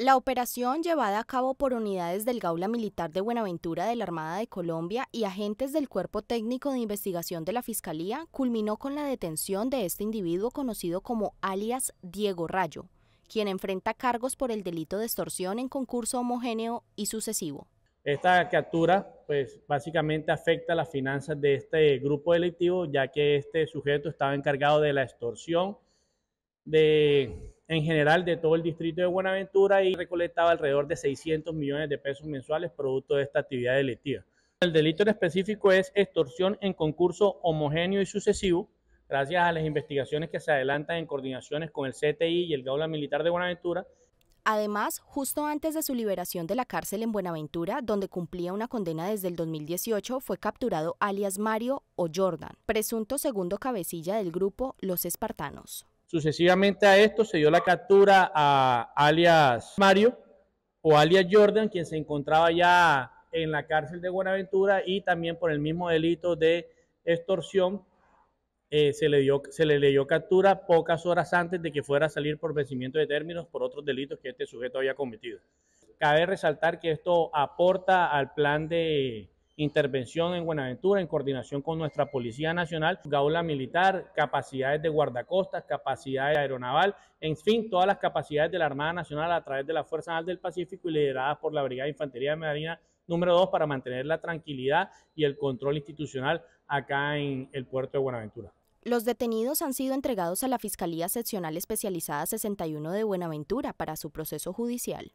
La operación llevada a cabo por unidades del Gaula Militar de Buenaventura de la Armada de Colombia y agentes del Cuerpo Técnico de Investigación de la Fiscalía culminó con la detención de este individuo conocido como alias Diego Rayo, quien enfrenta cargos por el delito de extorsión en concurso homogéneo y sucesivo. Esta captura pues básicamente afecta las finanzas de este grupo delictivo ya que este sujeto estaba encargado de la extorsión de en general de todo el distrito de Buenaventura y recolectaba alrededor de 600 millones de pesos mensuales producto de esta actividad delictiva. El delito en específico es extorsión en concurso homogéneo y sucesivo, gracias a las investigaciones que se adelantan en coordinaciones con el CTI y el Gaula Militar de Buenaventura. Además, justo antes de su liberación de la cárcel en Buenaventura, donde cumplía una condena desde el 2018, fue capturado alias Mario o Jordan, presunto segundo cabecilla del grupo Los Espartanos. Sucesivamente a esto se dio la captura a alias Mario o alias Jordan, quien se encontraba ya en la cárcel de Buenaventura y también por el mismo delito de extorsión eh, se, le dio, se le leyó captura pocas horas antes de que fuera a salir por vencimiento de términos por otros delitos que este sujeto había cometido. Cabe resaltar que esto aporta al plan de intervención en Buenaventura en coordinación con nuestra Policía Nacional, gaula militar, capacidades de guardacostas, capacidades aeronaval, en fin, todas las capacidades de la Armada Nacional a través de la Fuerza Naval del Pacífico y lideradas por la Brigada de Infantería de Marina número 2 para mantener la tranquilidad y el control institucional acá en el puerto de Buenaventura. Los detenidos han sido entregados a la Fiscalía Seccional Especializada 61 de Buenaventura para su proceso judicial.